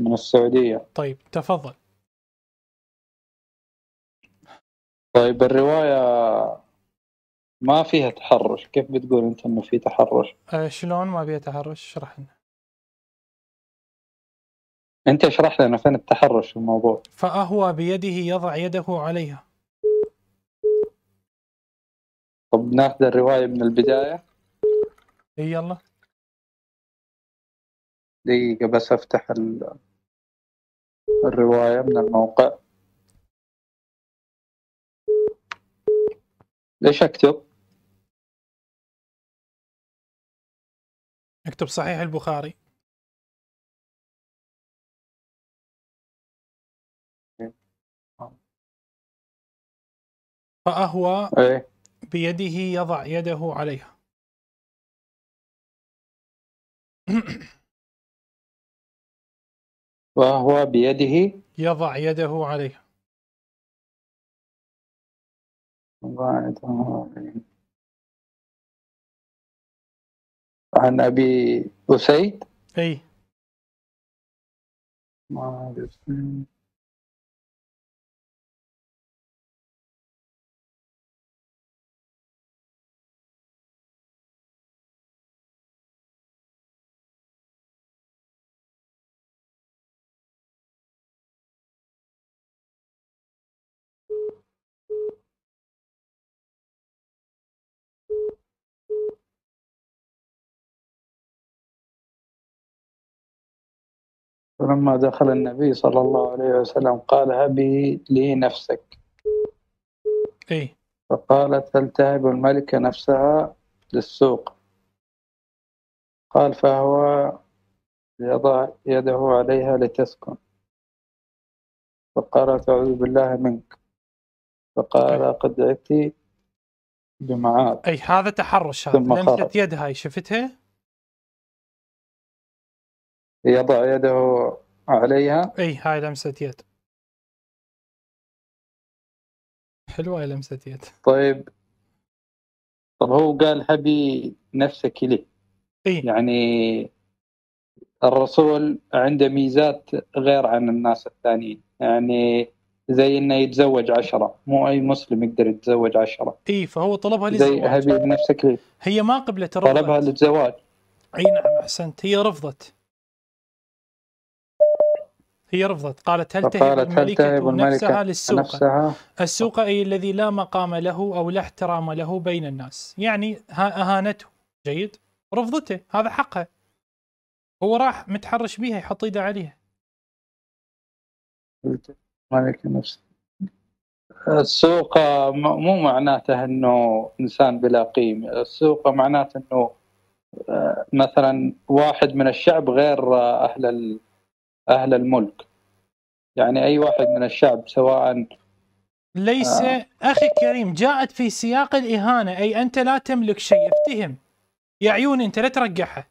من السعودية طيب تفضل طيب الرواية ما فيها تحرش كيف بتقول انت انه في تحرش أه شلون ما فيها تحرش اشرح لنا انت اشرح لنا فين التحرش في الموضوع فاهوى بيده يضع يده عليها طب ناخذ الرواية من البداية إيه، يلا دقيقة بس افتح ال... الرواية من الموقع ليش أكتب؟ اكتب صحيح البخاري فأهوى إيه. بيده يضع يده عليها وهو بيده يضع يده عليه عن أبي أسيد أي ما فلما دخل النبي صلى الله عليه وسلم قال هبي لي نفسك أي فقالت هل تهب الملكة نفسها للسوق قال فهو يضع يده عليها لتسكن فقالت أعوذ بالله منك فقال أي. قد أتي بمعاد أي هذا تحرش هذا لمست يدها شفتها يضع يده عليها اي هاي لمسة يد حلوة هاي لمسة يد طيب طب هو قال حبي نفسك لي اي يعني الرسول عنده ميزات غير عن الناس الثانيين يعني زي انه يتزوج عشرة مو اي مسلم يقدر يتزوج عشرة اي فهو طلبها للزواج زي حبيب نفسك لي هي ما قبلت رفضت طلبها للزواج اي نعم احسنت هي رفضت هي رفضت قالت هل تهب الملكة نفسها للسوق السوق أي الذي لا مقام له أو لا احترام له بين الناس يعني أهانته جيد رفضته هذا حقها هو راح متحرش بها يحط ايده عليها مالك نفسه السوق مو معناته انه انسان بلا قيمه، السوق معناته انه آه، مثلا واحد من الشعب غير آه، اهل أهل الملك يعني أي واحد من الشعب سواء ليس آه. أخي الكريم جاءت في سياق الإهانة أي أنت لا تملك شيء افتهم يا عيوني أنت لا ترجعها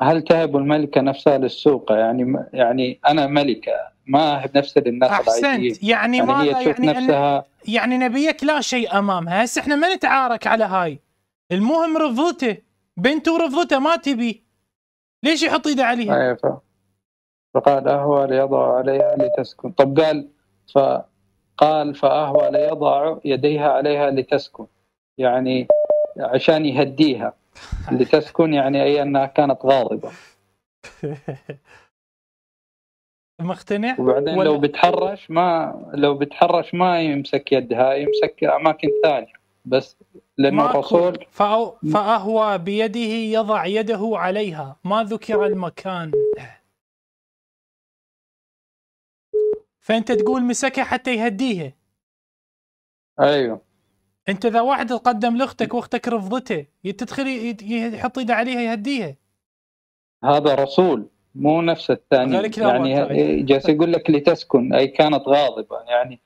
هل تهب الملكة نفسها للسوق يعني يعني أنا ملكة ما أهب نفسي للناس أحسنت يعني, يعني ما هي تشوف يعني نفسها يعني نبيك لا شيء أمامها هسه احنا ما نتعارك على هاي المهم رفضته بنته ورفضته ما تبي ليش يحط ايده عليها؟ ايوه ف... فقال اهوى ليضع عليها لتسكن طب قال فقال فاهوى ليضع يديها عليها لتسكن يعني عشان يهديها لتسكن يعني اي انها كانت غاضبه مقتنع وبعدين ولا... لو بتحرش ما لو بتحرش ما يمسك يدها يمسك اماكن ثانيه بس لأن الرسول فأو فأهوى بيده يضع يده عليها ما ذكر طيب. المكان فأنت تقول مسكها حتى يهديها أيوه أنت اذا واحد تقدم لأختك وأختك رفضته تدخل يحط إيده عليها يهديها هذا رسول مو نفس الثاني يعني جالس يقول لك لتسكن أي كانت غاضبة يعني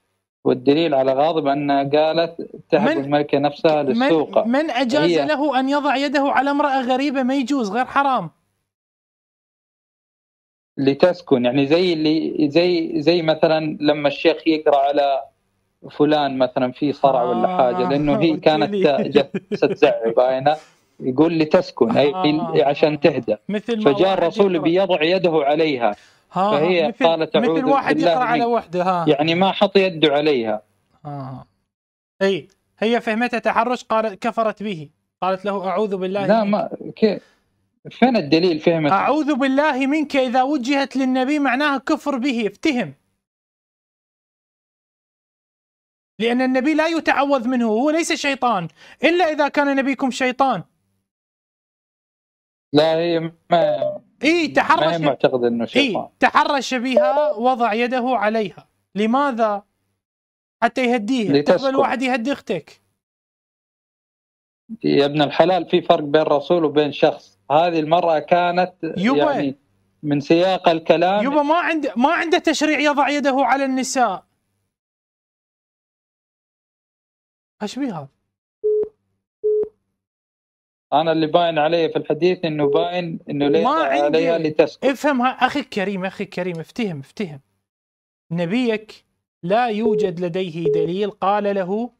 والدليل على غاضب أن قالت تهب الملكة نفسها للسوق من, من أجاز له أن يضع يده على امرأة غريبة ما يجوز غير حرام لتسكن يعني زي اللي زي زي مثلا لما الشيخ يقرا على فلان مثلا في صرع آه ولا حاجه لانه هي كانت جالسه تزعب باينه يقول لتسكن اي آه عشان تهدى مثل فجاء الرسول بيضع يده عليها ها فهي مثل مثل واحد يقرا على وحده ها يعني ما حط يده عليها ها اي هي فهمتها تحرش قالت كفرت به قالت له اعوذ بالله لا ما كيف فين الدليل فهمت اعوذ بالله منك اذا وجهت للنبي معناها كفر به افتهم لأن النبي لا يتعوذ منه هو ليس شيطان إلا إذا كان نبيكم شيطان لا هي ما اي تحرش ما معتقد انه شيطان اي تحرش بها وضع يده عليها لماذا؟ حتى يهديها تقبل واحد يهدي اختك يا ابن الحلال في فرق بين رسول وبين شخص هذه المرأة كانت يبا يعني من سياق الكلام يبا ما عند ما عنده تشريع يضع يده على النساء ايش بها انا اللي باين علي في الحديث انه باين انه ليس ما عندي علي لتسكت اخي الكريم اخي الكريم افتهم افتهم نبيك لا يوجد لديه دليل قال له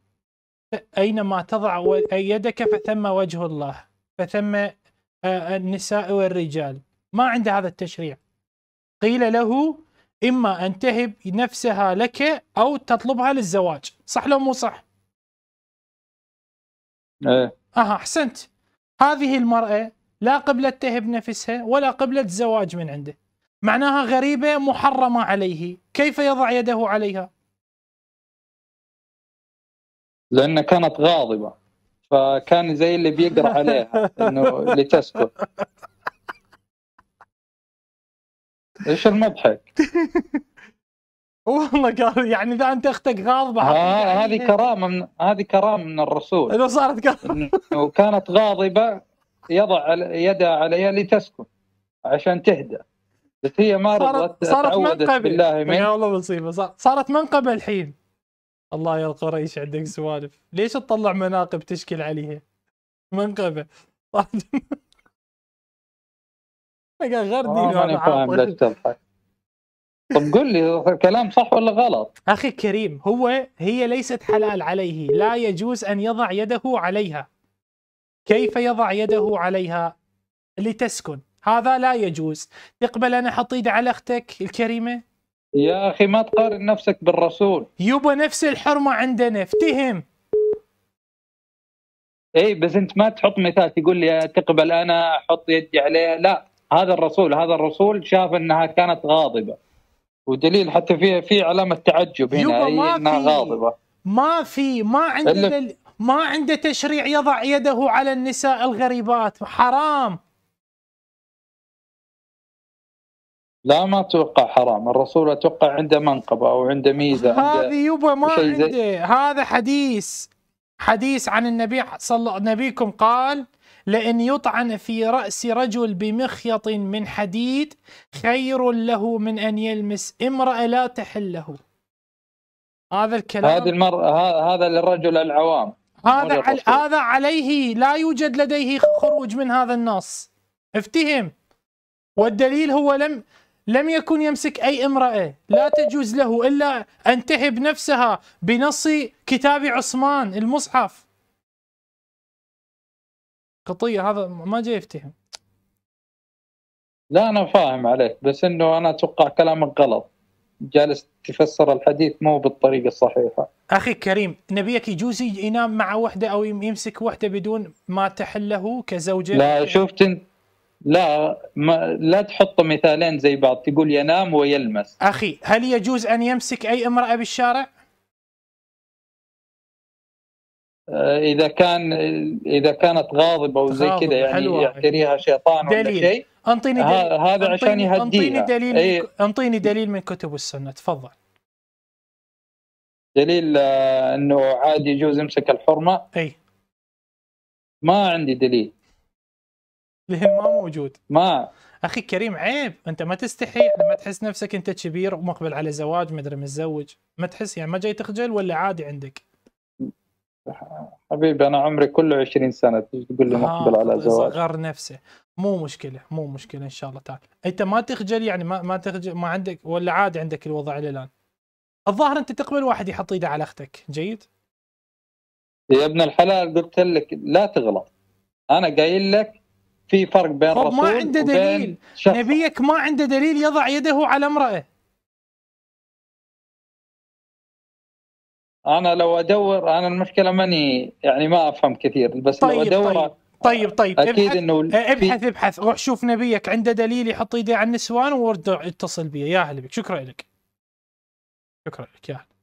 اينما تضع يدك فثم وجه الله فثم آه، النساء والرجال ما عنده هذا التشريع قيل له اما ان تهب نفسها لك او تطلبها للزواج صح لو مو صح؟ ايه اها احسنت هذه المرأة لا تهب نفسها ولا قبلت زواج من عنده معناها غريبة محرمة عليه كيف يضع يده عليها لأنها كانت غاضبة فكان زي اللي بيقرأ عليها أنه لتسكت ايش المضحك؟ والله قال يعني اذا انت اختك غاضبه آه هذه إيه. كرامه من هذه كرامه من الرسول اذا صارت كرامه وكانت غاضبه يضع يده عليها لتسكن عشان تهدى بس هي ما رضت صارت منقبه بالله من يا الله مصيبه صارت منقبه الحين الله يا القريش عندك سوالف ليش تطلع مناقب تشكل عليها منقبه قال غير آه، تضحك طب قل لي كلام صح ولا غلط اخي الكريم هو هي ليست حلال عليه لا يجوز ان يضع يده عليها كيف يضع يده عليها لتسكن هذا لا يجوز تقبل انا احط ايدي على اختك الكريمه يا اخي ما تقارن نفسك بالرسول يبا نفس الحرمه عندنا افتهم اي بس انت ما تحط مثال تقول لي تقبل انا احط يدي عليها لا هذا الرسول هذا الرسول شاف انها كانت غاضبه ودليل حتى في في علامه تعجب هنا ما انها غاضبه ما في ما عنده ما عنده تشريع يضع يده على النساء الغريبات حرام لا ما اتوقع حرام الرسول اتوقع عنده منقبه او عنده ميزه هذه يبا ما عنده هذا حديث حديث عن النبي صلى نبيكم قال لأن يطعن في رأس رجل بمخيط من حديد خير له من أن يلمس امرأة لا تحل له هذا الكلام هذه المرأة هذا للرجل العوام هذا على هذا عليه لا يوجد لديه خروج من هذا النص افتهم والدليل هو لم لم يكن يمسك أي امرأة لا تجوز له إلا أن تهب نفسها بنص كتاب عثمان المصحف قطية هذا ما جاي يفتهم لا أنا فاهم عليك بس أنه أنا أتوقع كلامك غلط جالس تفسر الحديث مو بالطريقة الصحيحة أخي الكريم نبيك يجوز ينام مع وحدة أو يمسك وحدة بدون ما تحله كزوجة لا شفت انت لا ما لا تحط مثالين زي بعض تقول ينام ويلمس اخي هل يجوز ان يمسك اي امراه بالشارع؟ آه، اذا كان اذا كانت غاضبه وزي كذا يعني يعتريها شيطان دليل. ولا شيء انطيني دليل هذا عشان يهديها انطيني دليل أي... انطيني دليل من كتب السنه تفضل دليل آه، انه عادي يجوز يمسك الحرمه اي ما عندي دليل لهم ما موجود ما اخي كريم عيب انت ما تستحي يعني ما تحس نفسك انت كبير ومقبل على زواج ما ادري متزوج ما تحس يعني ما جاي تخجل ولا عادي عندك حبيبي انا عمري كله 20 سنه تقول لي آه، مقبل على زواج صغر نفسه مو مشكله مو مشكله ان شاء الله تعالى انت ما تخجل يعني ما ما تخجل ما عندك ولا عادي عندك الوضع الى الان الظاهر انت تقبل واحد يحط ايده على اختك جيد يا ابن الحلال قلت لك لا تغلط انا قايل لك في فرق بين الرسول ما عنده دليل نبيك ما عنده دليل يضع يده على امرأة انا لو ادور انا المشكله ماني يعني ما افهم كثير بس طيب لو طيب، ادور طيب. طيب طيب اكيد ابحث انه ابحث في... ابحث روح شوف نبيك عنده دليل يحط ايده على النسوان وارد اتصل بي يا اهلا بك شكرا لك شكرا لك يا هلا